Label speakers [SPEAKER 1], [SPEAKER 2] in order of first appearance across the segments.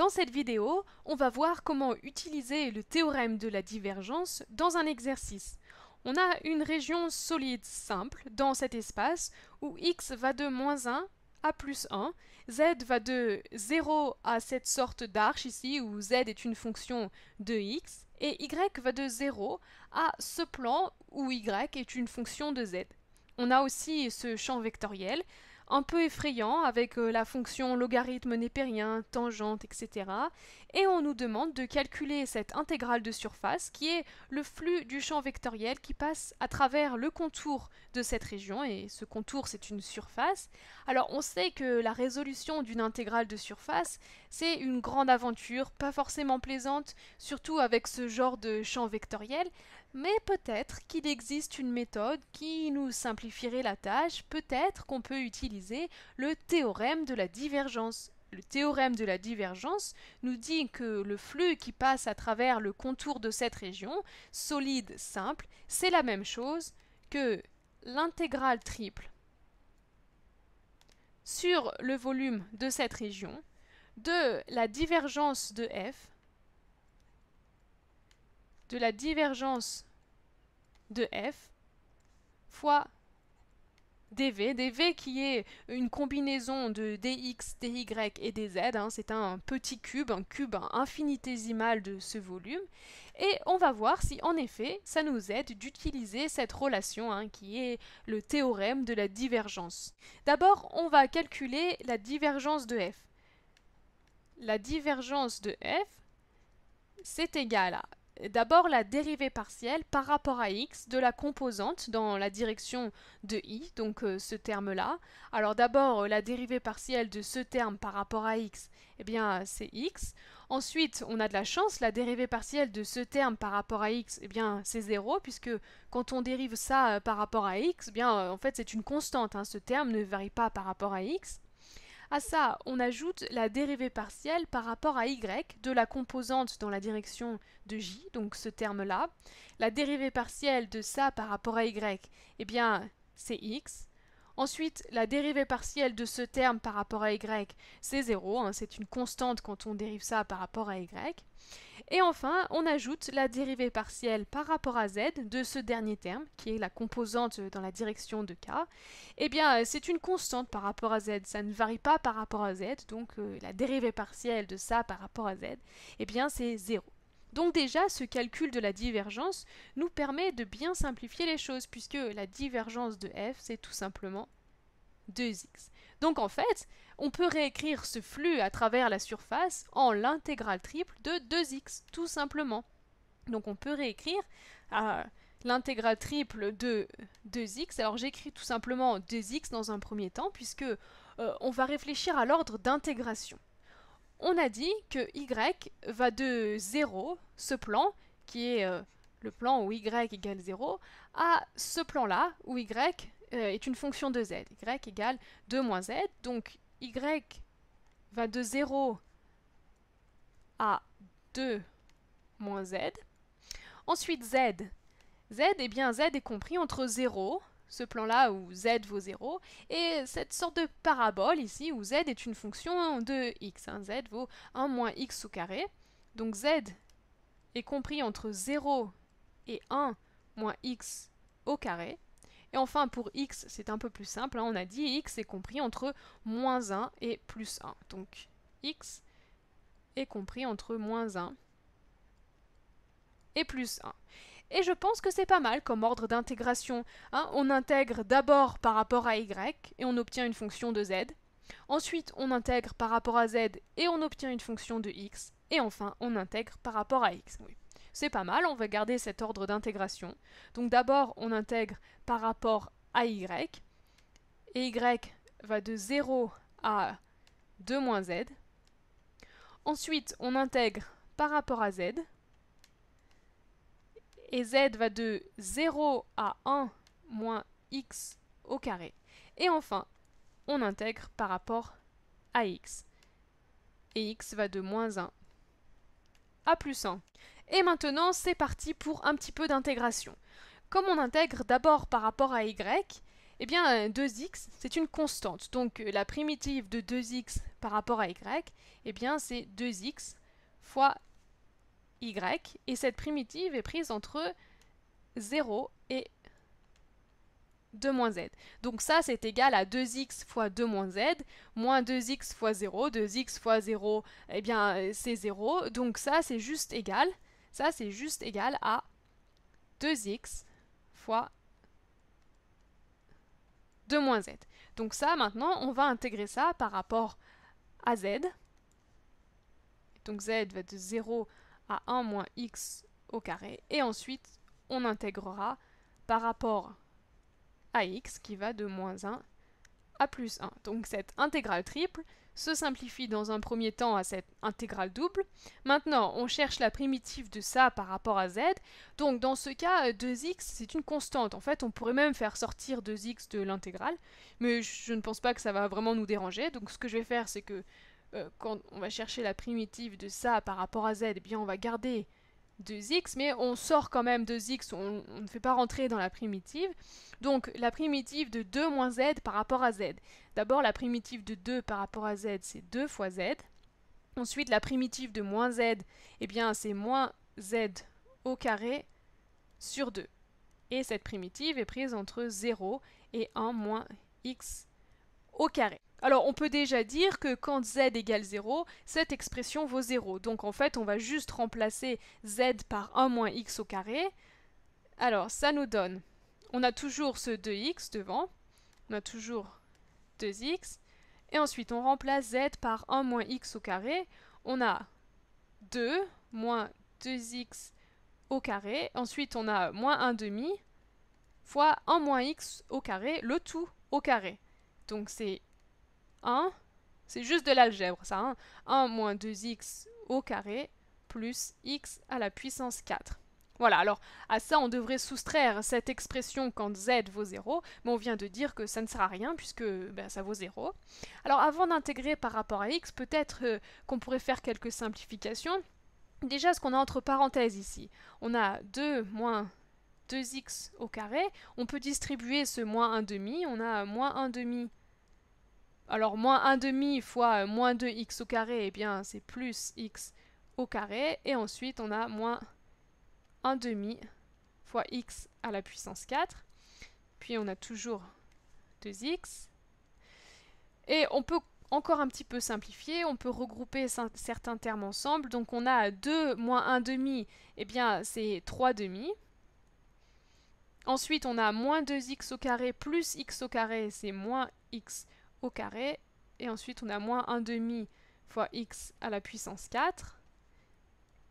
[SPEAKER 1] Dans cette vidéo, on va voir comment utiliser le théorème de la divergence dans un exercice. On a une région solide simple dans cet espace où x va de moins 1 à plus 1, z va de 0 à cette sorte d'arche ici où z est une fonction de x, et y va de 0 à ce plan où y est une fonction de z. On a aussi ce champ vectoriel un peu effrayant avec euh, la fonction logarithme népérien, tangente, etc. Et on nous demande de calculer cette intégrale de surface qui est le flux du champ vectoriel qui passe à travers le contour de cette région, et ce contour c'est une surface. Alors on sait que la résolution d'une intégrale de surface c'est une grande aventure, pas forcément plaisante, surtout avec ce genre de champ vectoriel, mais peut-être qu'il existe une méthode qui nous simplifierait la tâche, peut-être qu'on peut utiliser le théorème de la divergence. Le théorème de la divergence nous dit que le flux qui passe à travers le contour de cette région, solide, simple, c'est la même chose que l'intégrale triple sur le volume de cette région de la divergence de f de la divergence de f fois dv, dv qui est une combinaison de dx, dy et dz, hein. c'est un petit cube, un cube infinitésimal de ce volume, et on va voir si en effet ça nous aide d'utiliser cette relation hein, qui est le théorème de la divergence. D'abord on va calculer la divergence de f. La divergence de f c'est égal à D'abord la dérivée partielle par rapport à x de la composante dans la direction de i, donc euh, ce terme-là. Alors d'abord euh, la dérivée partielle de ce terme par rapport à x, eh bien c'est x. Ensuite, on a de la chance, la dérivée partielle de ce terme par rapport à x, eh bien c'est 0, puisque quand on dérive ça euh, par rapport à x, eh bien en fait c'est une constante, hein. ce terme ne varie pas par rapport à x. À ça, on ajoute la dérivée partielle par rapport à y de la composante dans la direction de j, donc ce terme-là. La dérivée partielle de ça par rapport à y, eh bien, c'est x. Ensuite, la dérivée partielle de ce terme par rapport à y, c'est 0, hein, c'est une constante quand on dérive ça par rapport à y. Et enfin, on ajoute la dérivée partielle par rapport à z de ce dernier terme, qui est la composante dans la direction de k. Eh bien, euh, c'est une constante par rapport à z, ça ne varie pas par rapport à z, donc euh, la dérivée partielle de ça par rapport à z, eh bien, c'est 0. Donc déjà, ce calcul de la divergence nous permet de bien simplifier les choses, puisque la divergence de f, c'est tout simplement 2x. Donc en fait, on peut réécrire ce flux à travers la surface en l'intégrale triple de 2x, tout simplement. Donc on peut réécrire l'intégrale triple de 2x. Alors j'écris tout simplement 2x dans un premier temps, puisque euh, on va réfléchir à l'ordre d'intégration. On a dit que y va de 0, ce plan, qui est euh, le plan où y égale 0, à ce plan-là, où y euh, est une fonction de z. y égale 2 moins z. Donc y va de 0 à 2 moins z. Ensuite z. z, eh bien z est compris entre 0, ce plan-là où z vaut 0, et cette sorte de parabole ici où z est une fonction de x. Hein. z vaut 1 moins x au carré. Donc z est compris entre 0 et 1 moins x au carré. Et enfin, pour x, c'est un peu plus simple. Hein. on a dit x est compris entre moins 1 et plus 1. Donc x est compris entre moins 1 et plus 1. Et je pense que c'est pas mal comme ordre d'intégration. Hein. on intègre d'abord par rapport à y et on obtient une fonction de z. Ensuite, on intègre par rapport à z et on obtient une fonction de x. Et enfin, on intègre par rapport à x. C'est pas mal, on va garder cet ordre d'intégration. Donc d'abord, on intègre par rapport à y, et y va de 0 à 2 moins z. Ensuite, on intègre par rapport à z, et z va de 0 à 1 moins x au carré. Et enfin, on intègre par rapport à x. Et x va de moins 1 à plus 1. Et maintenant, c'est parti pour un petit peu d'intégration. Comme on intègre d'abord par rapport à y, eh bien 2x, euh, c'est une constante. Donc euh, la primitive de 2x par rapport à y, eh bien c'est 2x fois y. Et cette primitive est prise entre 0 et 2 z. Donc ça, c'est égal à 2x fois 2 z, moins 2x fois 0, 2x fois 0, eh bien euh, c'est 0. Donc ça, c'est juste égal ça, c'est juste égal à 2x fois 2 moins z. Donc ça, maintenant, on va intégrer ça par rapport à z. Donc z va de 0 à 1 moins x au carré. Et ensuite, on intégrera par rapport à x qui va de moins 1 à plus 1. Donc cette intégrale triple, se simplifie dans un premier temps à cette intégrale double. Maintenant, on cherche la primitive de ça par rapport à z. Donc dans ce cas, 2x, euh, c'est une constante. En fait, on pourrait même faire sortir 2x de l'intégrale, mais je ne pense pas que ça va vraiment nous déranger. Donc ce que je vais faire, c'est que euh, quand on va chercher la primitive de ça par rapport à z, eh bien on va garder 2x, mais on sort quand même 2x, on, ne fait pas rentrer dans la primitive. Donc la primitive de 2 moins z par rapport à z. D'abord la primitive de 2 par rapport à z, c'est 2 fois z. Ensuite la primitive de moins z, et eh bien c'est moins z au carré sur 2. Et cette primitive est prise entre 0 et 1 moins x au carré. Alors on peut déjà dire que quand z égale 0, cette expression vaut 0. Donc en fait on va juste remplacer z par 1 moins x au carré. Alors ça nous donne, on a toujours ce 2x devant, on a toujours 2x, et ensuite on remplace z par 1 moins x au carré, on a 2 moins 2x au carré, ensuite on a moins 1 demi fois 1 moins x au carré, le tout au carré. Donc c'est 1, hein? c'est juste de l'algèbre ça, 1 hein? moins 2x au carré plus x à la puissance 4. Voilà, alors à ça on devrait soustraire cette expression quand z vaut 0, mais on vient de dire que ça ne sert rien puisque ben, ça vaut 0. Alors avant d'intégrer par rapport à x, peut-être euh, qu'on pourrait faire quelques simplifications. Déjà ce qu'on a entre parenthèses ici, on a 2 moins 2x au carré, on peut distribuer ce moins 1 demi, on a moins 1 demi alors moins 1 demi fois euh, moins 2x au carré, eh bien c'est plus x au carré. Et ensuite on a moins 1 demi fois x à la puissance 4. Puis on a toujours 2x. Et on peut encore un petit peu simplifier. on peut regrouper certains termes ensemble. Donc on a 2 moins 1 demi, et eh bien c'est 3 demi. Ensuite on a moins 2x au carré plus x au carré, c'est moins x au carré. Et ensuite, on a moins 1 demi fois x à la puissance 4.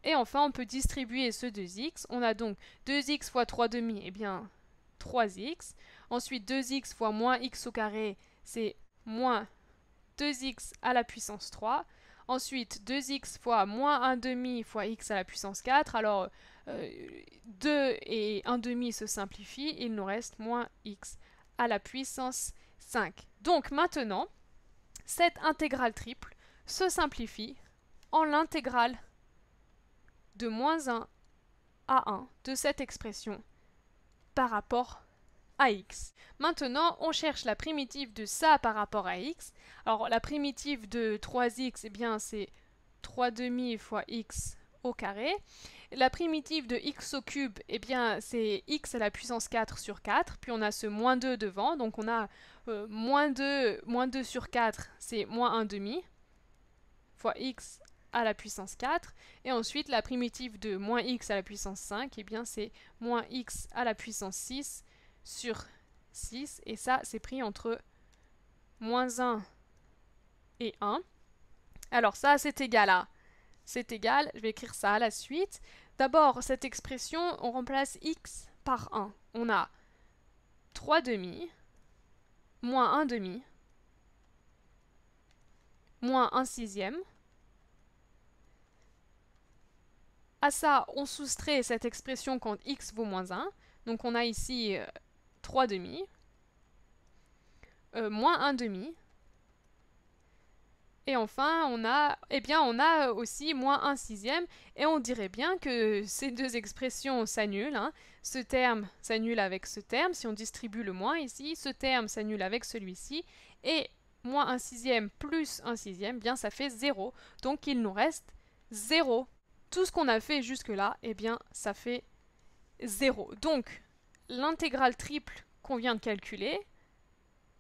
[SPEAKER 1] Et enfin, on peut distribuer ce 2x. On a donc 2x fois 3 demi, et eh bien 3x. Ensuite, 2x fois moins x au carré, c'est moins 2x à la puissance 3. Ensuite, 2x fois moins 1 demi fois x à la puissance 4. Alors, 2 euh, et 1 demi se simplifient. Il nous reste moins x à la puissance 4 5. Donc maintenant, cette intégrale triple se simplifie en l'intégrale de moins 1 à 1 de cette expression par rapport à x. Maintenant, on cherche la primitive de ça par rapport à x. Alors, la primitive de 3x, eh bien, c'est 3 demi fois x au carré. La primitive de x au cube, eh bien, c'est x à la puissance 4 sur 4. Puis on a ce moins 2 devant, donc on a euh, moins, 2, 2 sur 4, c'est moins demi fois x à la puissance 4. Et ensuite, la primitive de moins x à la puissance 5, et eh bien c'est moins x à la puissance 6 sur 6. Et ça, c'est pris entre moins 1 et 1. Alors ça, c'est égal à... C'est égal, je vais écrire ça à la suite. D'abord, cette expression, on remplace x par 1. On a 3 demi moins 1 demi, moins 1 sixième. À ça, on soustrait cette expression quand x vaut moins 1. Donc on a ici 3 euh, demi, euh, moins 1 demi, et enfin, on a, eh bien, on a euh, aussi moins un sixième, et on dirait bien que ces deux expressions s'annulent. Hein. Ce terme s'annule avec ce terme, si on distribue le moins ici, ce terme s'annule avec celui-ci, et moins un sixième plus un sixième, bien, ça fait 0. Donc, il nous reste 0. Tout ce qu'on a fait jusque-là, eh bien, ça fait 0. Donc, l'intégrale triple qu'on vient de calculer,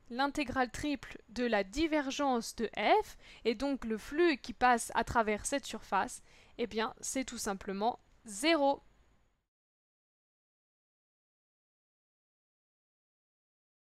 [SPEAKER 1] l'intégrale triple de la divergence de f, et donc le flux qui passe à travers cette surface, eh bien c'est tout simplement 0.